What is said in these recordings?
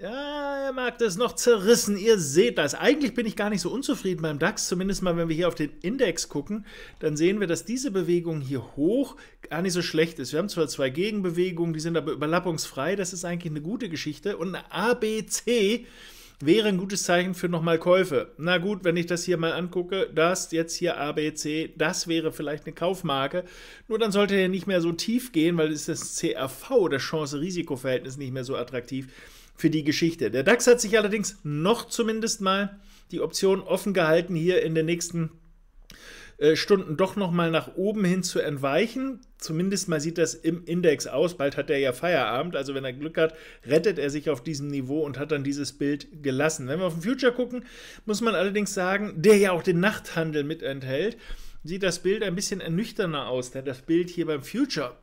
Ja, er mag das noch zerrissen. Ihr seht das. Eigentlich bin ich gar nicht so unzufrieden beim DAX. Zumindest mal, wenn wir hier auf den Index gucken, dann sehen wir, dass diese Bewegung hier hoch gar nicht so schlecht ist. Wir haben zwar zwei Gegenbewegungen, die sind aber überlappungsfrei. Das ist eigentlich eine gute Geschichte. Und eine ABC wäre ein gutes Zeichen für nochmal Käufe. Na gut, wenn ich das hier mal angucke, das jetzt hier ABC, das wäre vielleicht eine Kaufmarke. Nur dann sollte er nicht mehr so tief gehen, weil ist das CRV, das Chance-Risiko-Verhältnis, nicht mehr so attraktiv ist für die Geschichte. Der DAX hat sich allerdings noch zumindest mal die Option offen gehalten, hier in den nächsten äh, Stunden doch nochmal nach oben hin zu entweichen. Zumindest mal sieht das im Index aus. Bald hat er ja Feierabend. Also wenn er Glück hat, rettet er sich auf diesem Niveau und hat dann dieses Bild gelassen. Wenn wir auf den Future gucken, muss man allerdings sagen, der ja auch den Nachthandel mit enthält, sieht das Bild ein bisschen ernüchterner aus. Denn das Bild hier beim Future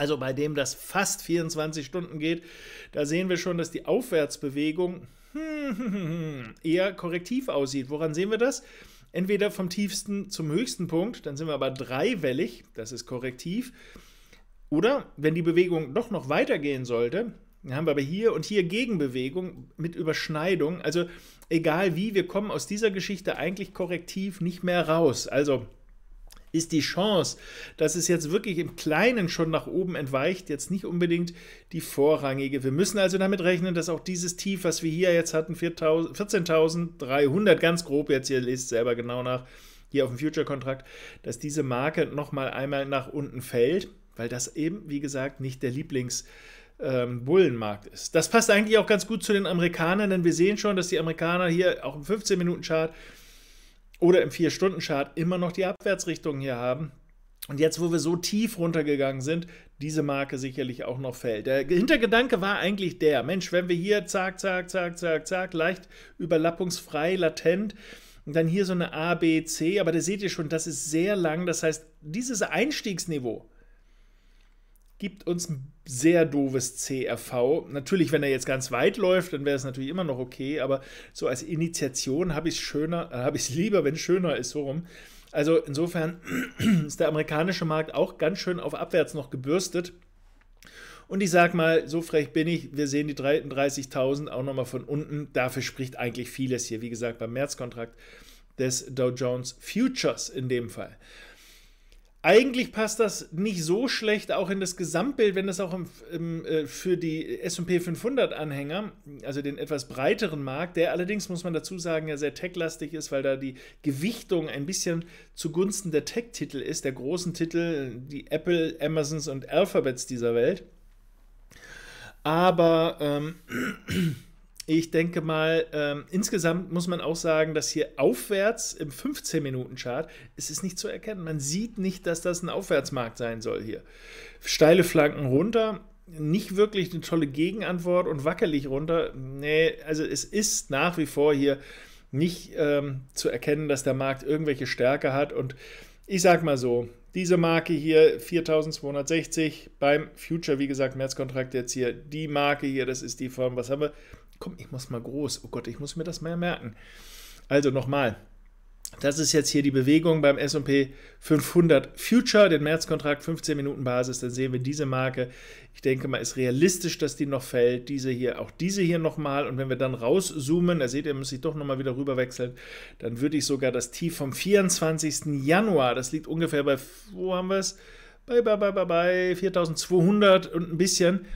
also bei dem das fast 24 Stunden geht, da sehen wir schon, dass die Aufwärtsbewegung hm, eher korrektiv aussieht. Woran sehen wir das? Entweder vom tiefsten zum höchsten Punkt, dann sind wir aber dreiwellig, das ist korrektiv. Oder wenn die Bewegung doch noch weitergehen sollte, dann haben wir aber hier und hier Gegenbewegung mit Überschneidung. Also egal wie, wir kommen aus dieser Geschichte eigentlich korrektiv nicht mehr raus. Also ist die Chance, dass es jetzt wirklich im Kleinen schon nach oben entweicht, jetzt nicht unbedingt die vorrangige. Wir müssen also damit rechnen, dass auch dieses Tief, was wir hier jetzt hatten, 14.300, ganz grob jetzt, ihr lest selber genau nach, hier auf dem Future-Kontrakt, dass diese Marke nochmal einmal nach unten fällt, weil das eben, wie gesagt, nicht der Lieblings- ähm, Bullenmarkt ist. Das passt eigentlich auch ganz gut zu den Amerikanern, denn wir sehen schon, dass die Amerikaner hier auch im 15-Minuten-Chart oder im Vier-Stunden-Chart immer noch die Abwärtsrichtung hier haben. Und jetzt, wo wir so tief runtergegangen sind, diese Marke sicherlich auch noch fällt. Der Hintergedanke war eigentlich der, Mensch, wenn wir hier zack, zack, zack, zack, zack, leicht überlappungsfrei, latent, und dann hier so eine A, B, C, aber da seht ihr schon, das ist sehr lang. Das heißt, dieses Einstiegsniveau, gibt uns ein sehr doofes CRV. Natürlich, wenn er jetzt ganz weit läuft, dann wäre es natürlich immer noch okay, aber so als Initiation habe ich es schöner, äh, habe ich es lieber, wenn schöner ist, so rum. Also insofern ist der amerikanische Markt auch ganz schön auf abwärts noch gebürstet. Und ich sag mal, so frech bin ich, wir sehen die 33.000 auch nochmal von unten. Dafür spricht eigentlich vieles hier, wie gesagt, beim Märzkontrakt des Dow Jones Futures in dem Fall eigentlich passt das nicht so schlecht auch in das Gesamtbild, wenn das auch im, im, äh, für die SP 500-Anhänger, also den etwas breiteren Markt, der allerdings, muss man dazu sagen, ja sehr techlastig ist, weil da die Gewichtung ein bisschen zugunsten der Tech-Titel ist, der großen Titel, die Apple, Amazons und Alphabets dieser Welt. Aber. Ähm, ich denke mal, ähm, insgesamt muss man auch sagen, dass hier aufwärts im 15-Minuten-Chart, es ist nicht zu erkennen. Man sieht nicht, dass das ein Aufwärtsmarkt sein soll hier. Steile Flanken runter, nicht wirklich eine tolle Gegenantwort und wackelig runter. Nee, also es ist nach wie vor hier nicht ähm, zu erkennen, dass der Markt irgendwelche Stärke hat. Und ich sag mal so, diese Marke hier 4260 beim Future, wie gesagt, Märzkontrakt jetzt hier, die Marke hier, das ist die Form, was haben wir? komm, ich muss mal groß. Oh Gott, ich muss mir das mal merken. Also nochmal. Das ist jetzt hier die Bewegung beim S&P 500 Future, den Märzkontrakt 15 Minuten Basis. Dann sehen wir diese Marke. Ich denke mal, ist realistisch, dass die noch fällt. Diese hier, auch diese hier nochmal. Und wenn wir dann rauszoomen, da seht ihr, muss ich doch nochmal wieder rüber wechseln, dann würde ich sogar das Tief vom 24. Januar, das liegt ungefähr bei, wo haben wir es? Bei, bei, bei, bei, bei 4200 und ein bisschen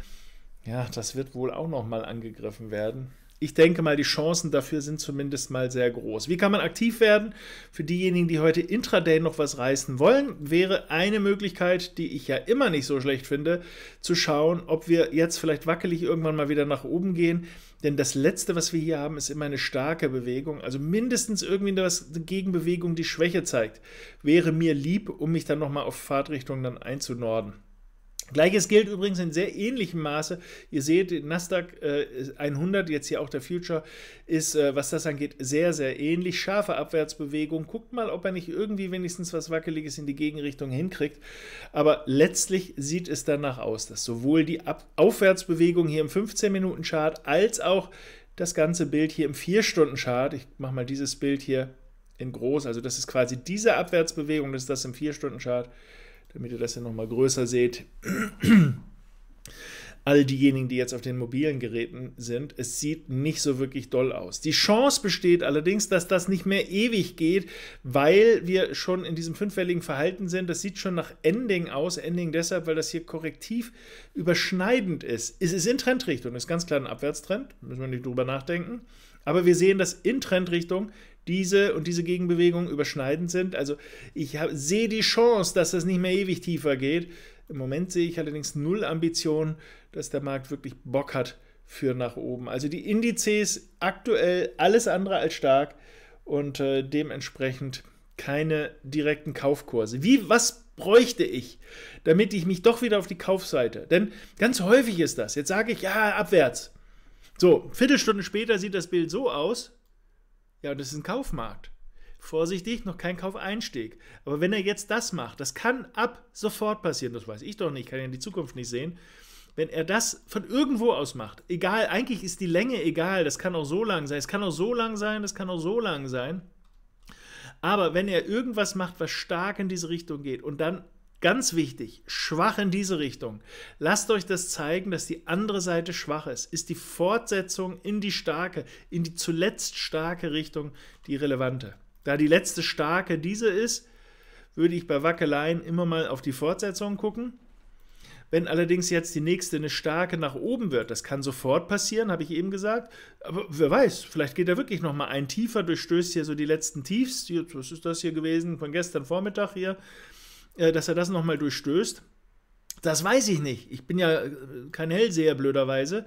ja, das wird wohl auch nochmal angegriffen werden. Ich denke mal, die Chancen dafür sind zumindest mal sehr groß. Wie kann man aktiv werden? Für diejenigen, die heute intraday noch was reißen wollen, wäre eine Möglichkeit, die ich ja immer nicht so schlecht finde, zu schauen, ob wir jetzt vielleicht wackelig irgendwann mal wieder nach oben gehen. Denn das Letzte, was wir hier haben, ist immer eine starke Bewegung. Also mindestens irgendwie eine Gegenbewegung, die Schwäche zeigt. Wäre mir lieb, um mich dann nochmal auf Fahrtrichtung dann einzunorden. Gleiches gilt übrigens in sehr ähnlichem Maße. Ihr seht, Nasdaq äh, 100, jetzt hier auch der Future, ist, äh, was das angeht, sehr, sehr ähnlich. Scharfe Abwärtsbewegung. Guckt mal, ob er nicht irgendwie wenigstens was Wackeliges in die Gegenrichtung hinkriegt. Aber letztlich sieht es danach aus, dass sowohl die Ab Aufwärtsbewegung hier im 15-Minuten-Chart als auch das ganze Bild hier im 4-Stunden-Chart, ich mache mal dieses Bild hier in groß, also das ist quasi diese Abwärtsbewegung, das ist das im 4-Stunden-Chart, damit ihr das ja nochmal größer seht. All diejenigen, die jetzt auf den mobilen Geräten sind, es sieht nicht so wirklich doll aus. Die Chance besteht allerdings, dass das nicht mehr ewig geht, weil wir schon in diesem fünffälligen Verhalten sind. Das sieht schon nach Ending aus. Ending deshalb, weil das hier korrektiv überschneidend ist. Es ist in Trendrichtung, es ist ganz klar ein Abwärtstrend, müssen wir nicht drüber nachdenken. Aber wir sehen, dass in Trendrichtung diese und diese Gegenbewegungen überschneidend sind. Also ich sehe die Chance, dass das nicht mehr ewig tiefer geht. Im Moment sehe ich allerdings null Ambition, dass der Markt wirklich Bock hat für nach oben. Also die Indizes aktuell alles andere als stark und äh, dementsprechend keine direkten Kaufkurse. Wie, was bräuchte ich, damit ich mich doch wieder auf die Kaufseite? Denn ganz häufig ist das. Jetzt sage ich, ja, abwärts. So, Viertelstunde später sieht das Bild so aus. Ja, und das ist ein Kaufmarkt. Vorsichtig, noch kein Kaufeinstieg. Aber wenn er jetzt das macht, das kann ab sofort passieren, das weiß ich doch nicht, kann ja die Zukunft nicht sehen. Wenn er das von irgendwo aus macht, egal, eigentlich ist die Länge egal, das kann auch so lang sein, es kann auch so lang sein, das kann auch so lang sein. Aber wenn er irgendwas macht, was stark in diese Richtung geht und dann Ganz wichtig, schwach in diese Richtung. Lasst euch das zeigen, dass die andere Seite schwach ist. Ist die Fortsetzung in die starke, in die zuletzt starke Richtung die relevante. Da die letzte starke diese ist, würde ich bei Wackeleien immer mal auf die Fortsetzung gucken. Wenn allerdings jetzt die nächste eine starke nach oben wird, das kann sofort passieren, habe ich eben gesagt. Aber wer weiß, vielleicht geht er wirklich nochmal ein tiefer, durchstößt hier so die letzten Tiefs. Was ist das hier gewesen von gestern Vormittag hier? Äh, dass er das nochmal durchstößt. Das weiß ich nicht. Ich bin ja äh, kein Hellseher, blöderweise.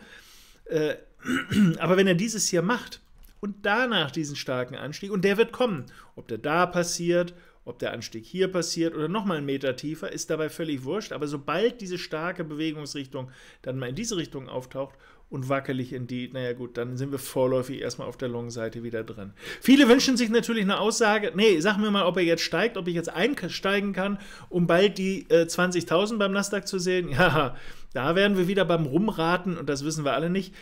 Äh, aber wenn er dieses hier macht und danach diesen starken Anstieg, und der wird kommen, ob der da passiert, ob der Anstieg hier passiert oder nochmal einen Meter tiefer, ist dabei völlig wurscht. Aber sobald diese starke Bewegungsrichtung dann mal in diese Richtung auftaucht und wackelig in die, Naja, gut, dann sind wir vorläufig erstmal auf der Long-Seite wieder drin. Viele wünschen sich natürlich eine Aussage. Nee, sag mir mal, ob er jetzt steigt, ob ich jetzt einsteigen kann, um bald die äh, 20.000 beim Nasdaq zu sehen. Ja, da werden wir wieder beim Rumraten und das wissen wir alle nicht.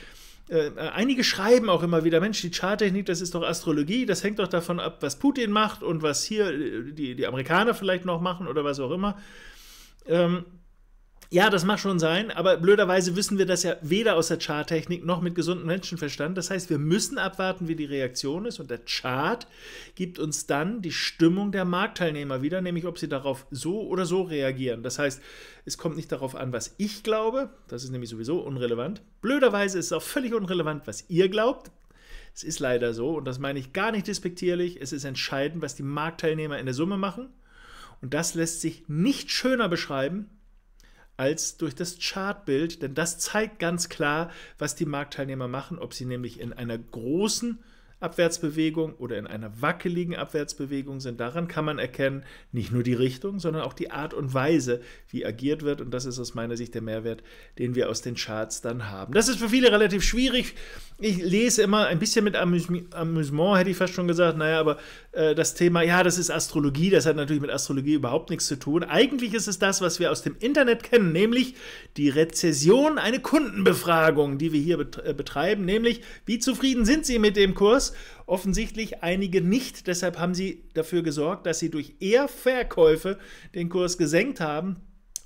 Äh, einige schreiben auch immer wieder, Mensch, die Charttechnik, das ist doch Astrologie, das hängt doch davon ab, was Putin macht und was hier äh, die, die Amerikaner vielleicht noch machen oder was auch immer. Ähm, ja, das mag schon sein, aber blöderweise wissen wir das ja weder aus der Charttechnik noch mit gesundem Menschenverstand. Das heißt, wir müssen abwarten, wie die Reaktion ist und der Chart gibt uns dann die Stimmung der Marktteilnehmer wieder, nämlich ob sie darauf so oder so reagieren. Das heißt, es kommt nicht darauf an, was ich glaube, das ist nämlich sowieso unrelevant. Blöderweise ist es auch völlig unrelevant, was ihr glaubt. Es ist leider so und das meine ich gar nicht despektierlich. Es ist entscheidend, was die Marktteilnehmer in der Summe machen. Und das lässt sich nicht schöner beschreiben als durch das Chartbild, denn das zeigt ganz klar, was die Marktteilnehmer machen, ob sie nämlich in einer großen Abwärtsbewegung oder in einer wackeligen Abwärtsbewegung sind. Daran kann man erkennen, nicht nur die Richtung, sondern auch die Art und Weise, wie agiert wird. Und das ist aus meiner Sicht der Mehrwert, den wir aus den Charts dann haben. Das ist für viele relativ schwierig. Ich lese immer ein bisschen mit Amüs Amüsement, hätte ich fast schon gesagt. Naja, aber äh, das Thema, ja, das ist Astrologie. Das hat natürlich mit Astrologie überhaupt nichts zu tun. Eigentlich ist es das, was wir aus dem Internet kennen, nämlich die Rezession, eine Kundenbefragung, die wir hier äh, betreiben, nämlich wie zufrieden sind Sie mit dem Kurs? Kurs offensichtlich einige nicht. Deshalb haben sie dafür gesorgt, dass sie durch eher Verkäufe den Kurs gesenkt haben.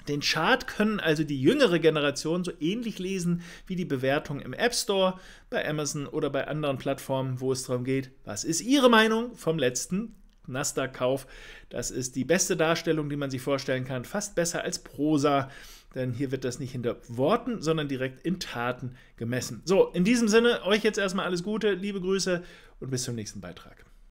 Den Chart können also die jüngere Generation so ähnlich lesen wie die Bewertung im App Store, bei Amazon oder bei anderen Plattformen, wo es darum geht, was ist Ihre Meinung vom letzten Nasdaq-Kauf? Das ist die beste Darstellung, die man sich vorstellen kann, fast besser als Prosa denn hier wird das nicht hinter Worten, sondern direkt in Taten gemessen. So, in diesem Sinne, euch jetzt erstmal alles Gute, liebe Grüße und bis zum nächsten Beitrag.